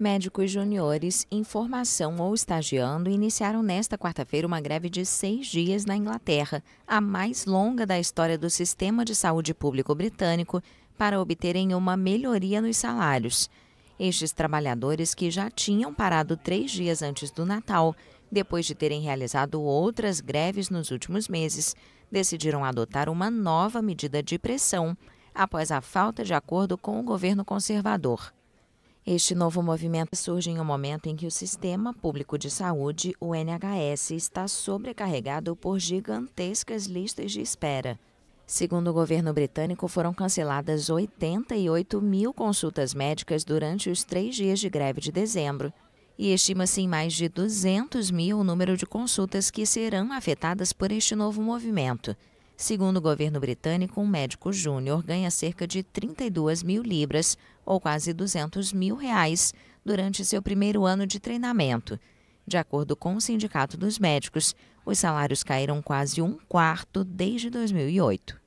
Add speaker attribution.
Speaker 1: Médicos juniores em formação ou estagiando iniciaram nesta quarta-feira uma greve de seis dias na Inglaterra, a mais longa da história do sistema de saúde público britânico, para obterem uma melhoria nos salários. Estes trabalhadores, que já tinham parado três dias antes do Natal, depois de terem realizado outras greves nos últimos meses, decidiram adotar uma nova medida de pressão após a falta de acordo com o governo conservador. Este novo movimento surge em um momento em que o Sistema Público de Saúde, o NHS, está sobrecarregado por gigantescas listas de espera. Segundo o governo britânico, foram canceladas 88 mil consultas médicas durante os três dias de greve de dezembro, e estima-se em mais de 200 mil o número de consultas que serão afetadas por este novo movimento. Segundo o governo britânico, um médico júnior ganha cerca de 32 mil libras, ou quase 200 mil reais, durante seu primeiro ano de treinamento. De acordo com o Sindicato dos Médicos, os salários caíram quase um quarto desde 2008.